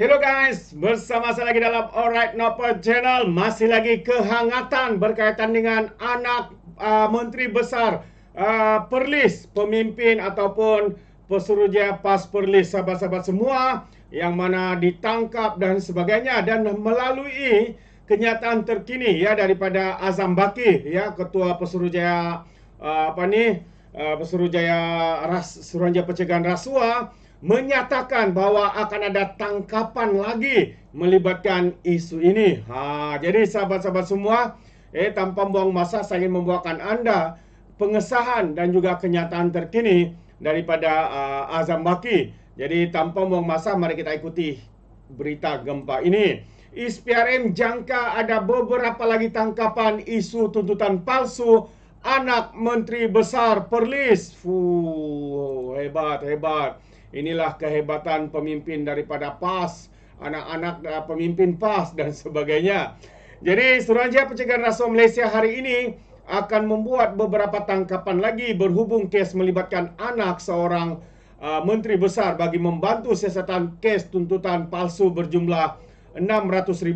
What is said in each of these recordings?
Hello guys, bersama saya lagi dalam Alright Noper Channel Masih lagi kehangatan berkaitan dengan anak uh, Menteri Besar uh, Perlis Pemimpin ataupun pesuruhnya PAS Perlis Sahabat-sahabat semua yang mana ditangkap dan sebagainya Dan melalui kenyataan terkini ya daripada Azam Baki ya Ketua Pesuruhjaya uh, apa ni uh, Pesuruhjaya Ras, Suruhanja Pencegahan Rasuah menyatakan bahwa akan ada tangkapan lagi melibatkan isu ini. Ha, jadi sahabat-sahabat semua, eh tanpa buang masa saya ingin membawakan anda pengesahan dan juga kenyataan terkini daripada uh, Azam Baki. Jadi tanpa buang masa mari kita ikuti berita gempa ini. ISPRM jangka ada beberapa lagi tangkapan isu tuntutan palsu anak menteri besar Perlis. Fuh, hebat, hebat. Inilah kehebatan pemimpin daripada PAS, anak-anak eh, pemimpin PAS dan sebagainya. Jadi Suruhanjaya Pencegahan Rasuah Malaysia hari ini akan membuat beberapa tangkapan lagi berhubung kes melibatkan anak seorang uh, menteri besar bagi membantu siasatan kes tuntutan palsu berjumlah rm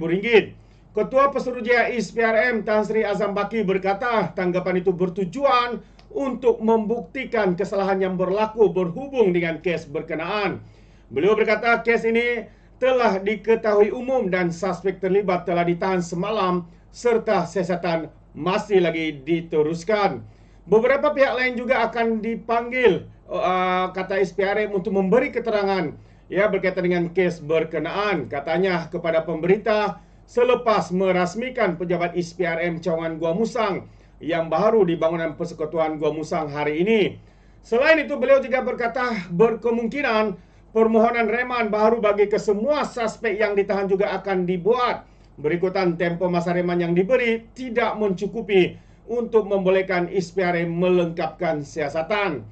ringgit. Ketua Pesuruhjaya ISPRM Tan Sri Azam Baki berkata tanggapan itu bertujuan untuk membuktikan kesalahan yang berlaku berhubung dengan kes berkenaan. Beliau berkata kes ini telah diketahui umum dan suspek terlibat telah ditahan semalam serta siasatan masih lagi diteruskan. Beberapa pihak lain juga akan dipanggil uh, kata SPRM untuk memberi keterangan ya berkaitan dengan kes berkenaan katanya kepada pemberita selepas merasmikan pejabat SPRM Cawangan Gua Musang yang baru di bangunan Persekutuan Gua Musang hari ini. Selain itu, beliau juga berkata berkemungkinan permohonan reman baru bagi kesemua suspek yang ditahan juga akan dibuat. Berikutan tempo masa reman yang diberi tidak mencukupi untuk membolehkan SPRM melengkapkan siasatan.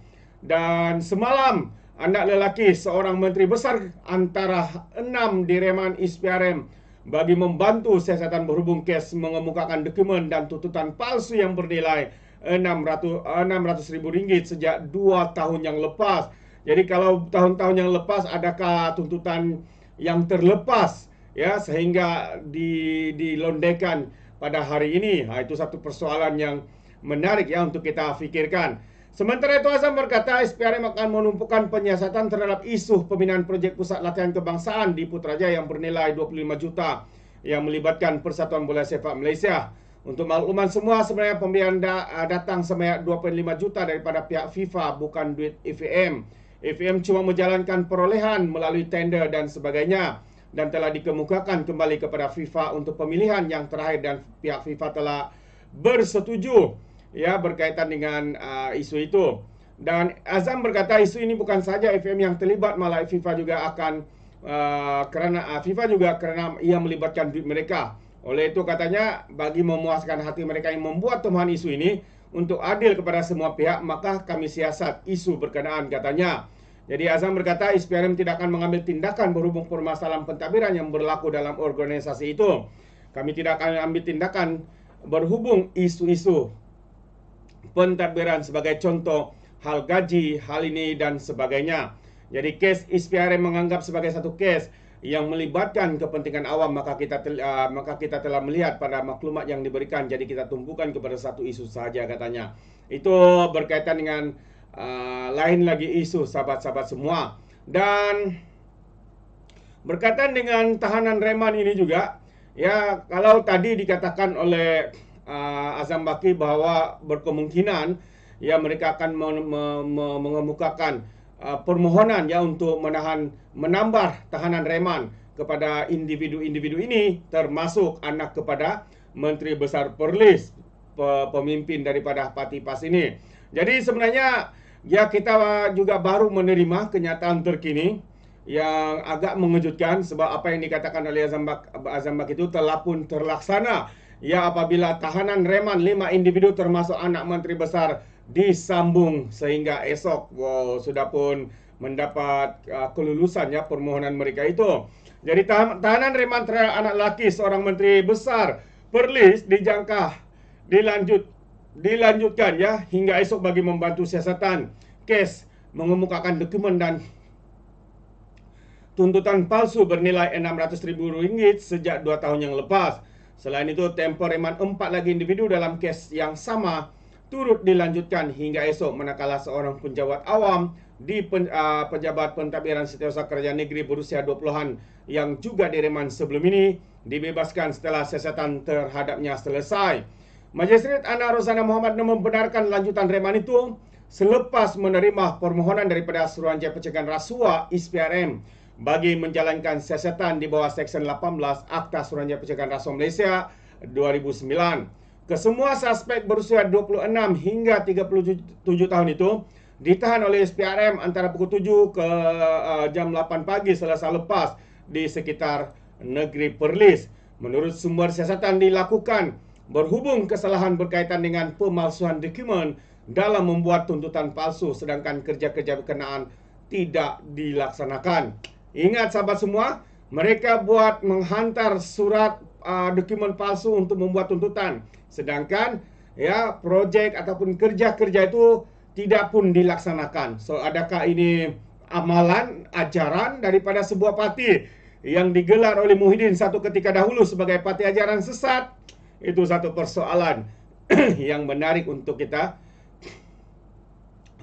Dan semalam, anak lelaki seorang menteri besar antara enam direman ISPRM bagi membantu siasatan berhubung kes mengemukakan dokumen dan tuntutan palsu yang bernilai RM600,000 sejak 2 tahun yang lepas. Jadi kalau tahun-tahun yang lepas adakah tuntutan yang terlepas ya sehingga di dilondekan pada hari ini. Ha, itu satu persoalan yang menarik ya untuk kita fikirkan. Sementara itu Azam berkata SPRM akan menumpukan penyiasatan terhadap isu pembinaan projek pusat latihan kebangsaan di Putrajaya yang bernilai 25 juta yang melibatkan Persatuan Bola Sepak Malaysia. Untuk makluman semua sebenarnya pembinaan da- eh, datang sebanyak 25 juta daripada pihak FIFA bukan duit EVM. EVM cuma menjalankan perolehan melalui tender dan sebagainya dan telah dikemukakan kembali kepada FIFA untuk pemilihan yang terakhir dan pihak FIFA telah bersetuju ya berkaitan dengan uh, isu itu. Dan Azam berkata isu ini bukan saja FM yang terlibat malah FIFA juga akan uh, karena uh, FIFA juga kerana ia melibatkan duit mereka. Oleh itu katanya bagi memuaskan hati mereka yang membuat temuan isu ini untuk adil kepada semua pihak maka kami siasat isu berkenaan katanya. Jadi Azam berkata SPRM tidak akan mengambil tindakan berhubung permasalahan pentadbiran yang berlaku dalam organisasi itu. Kami tidak akan ambil tindakan berhubung isu-isu pentadbiran sebagai contoh hal gaji, hal ini dan sebagainya. Jadi kes ISPRM menganggap sebagai satu kes yang melibatkan kepentingan awam maka kita uh, maka kita telah melihat pada maklumat yang diberikan jadi kita tumpukan kepada satu isu saja katanya. Itu berkaitan dengan uh, lain lagi isu sahabat-sahabat semua dan berkaitan dengan tahanan reman ini juga ya kalau tadi dikatakan oleh uh, Azam Baki bahawa berkemungkinan ya mereka akan me- me- me- mengemukakan uh, permohonan ya untuk menahan menambah tahanan reman kepada individu-individu ini termasuk anak kepada Menteri Besar Perlis pe- pemimpin daripada Parti PAS ini. Jadi sebenarnya ya kita uh, juga baru menerima kenyataan terkini yang agak mengejutkan sebab apa yang dikatakan oleh Azam Bak, Azam Bak itu telah pun terlaksana. Ya apabila tahanan reman lima individu termasuk anak menteri besar disambung sehingga esok wow, sudah pun mendapat uh, kelulusan ya permohonan mereka itu. Jadi tahan, tahanan reman terhadap anak laki seorang menteri besar Perlis dijangka dilanjut dilanjutkan ya hingga esok bagi membantu siasatan kes mengemukakan dokumen dan tuntutan palsu bernilai ribu ringgit sejak dua tahun yang lepas. Selain itu, tempoh reman empat lagi individu dalam kes yang sama turut dilanjutkan hingga esok manakala seorang penjawat awam di pen, uh, Pejabat Pentadbiran Setiausaha Kerajaan Negeri berusia 20-an yang juga direman sebelum ini dibebaskan setelah siasatan terhadapnya selesai. Majistret Ana Rosana Muhammad membenarkan lanjutan reman itu selepas menerima permohonan daripada Suruhanjaya Pencegahan Rasuah ISPRM bagi menjalankan siasatan di bawah Seksyen 18 Akta Suruhanjaya Pencegahan Rasuah Malaysia 2009. Kesemua suspek berusia 26 hingga 37 tahun itu ditahan oleh SPRM antara pukul 7 ke eh, jam 8 pagi selasa lepas di sekitar negeri Perlis. Menurut sumber siasatan dilakukan berhubung kesalahan berkaitan dengan pemalsuan dokumen dalam membuat tuntutan palsu sedangkan kerja-kerja berkenaan tidak dilaksanakan. Ingat sahabat semua, mereka buat menghantar surat uh, dokumen palsu untuk membuat tuntutan. Sedangkan ya projek ataupun kerja-kerja itu tidak pun dilaksanakan. So adakah ini amalan ajaran daripada sebuah parti yang digelar oleh Muhyiddin satu ketika dahulu sebagai parti ajaran sesat? Itu satu persoalan yang menarik untuk kita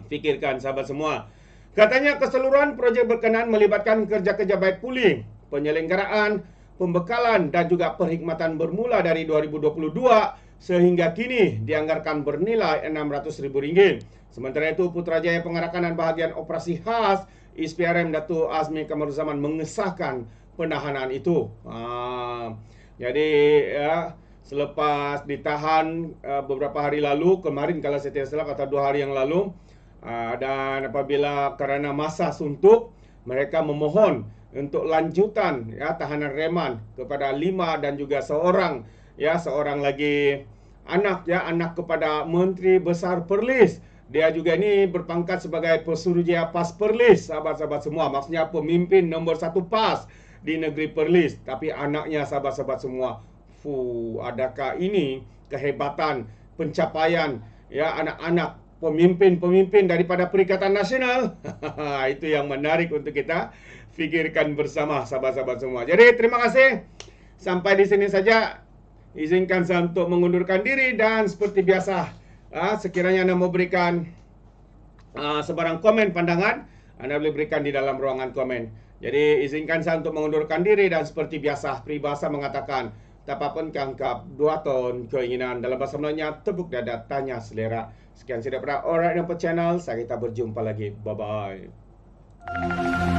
fikirkan sahabat semua. Katanya keseluruhan projek berkenaan melibatkan kerja-kerja baik pulih, penyelenggaraan, pembekalan dan juga perkhidmatan bermula dari 2022 sehingga kini dianggarkan bernilai RM600,000. Sementara itu Putrajaya Pengarakan dan Bahagian Operasi Khas SPRM Datu Azmi Kamaruzaman mengesahkan penahanan itu. Ha, jadi ya, selepas ditahan uh, beberapa hari lalu, kemarin kalau saya tidak salah kata dua hari yang lalu, Ah, dan apabila kerana masa suntuk mereka memohon untuk lanjutan ya tahanan reman kepada lima dan juga seorang ya seorang lagi anak ya anak kepada menteri besar Perlis dia juga ini berpangkat sebagai pesuruhjaya PAS Perlis sahabat-sahabat semua maksudnya pemimpin nombor satu PAS di negeri Perlis tapi anaknya sahabat-sahabat semua fu adakah ini kehebatan pencapaian ya anak-anak pemimpin-pemimpin daripada Perikatan Nasional. Itu yang menarik untuk kita fikirkan bersama sahabat-sahabat semua. Jadi terima kasih. Sampai di sini saja. Izinkan saya untuk mengundurkan diri dan seperti biasa, ah, sekiranya anda mau berikan ah, sebarang komen pandangan, anda boleh berikan di dalam ruangan komen. Jadi izinkan saya untuk mengundurkan diri dan seperti biasa, peribahasa mengatakan, Tapapun kangkap dua ton keinginan dalam bahasa Melayunya tepuk dada tanya selera. Sekian sudah pada orang yang channel. Saya kita berjumpa lagi. Bye bye.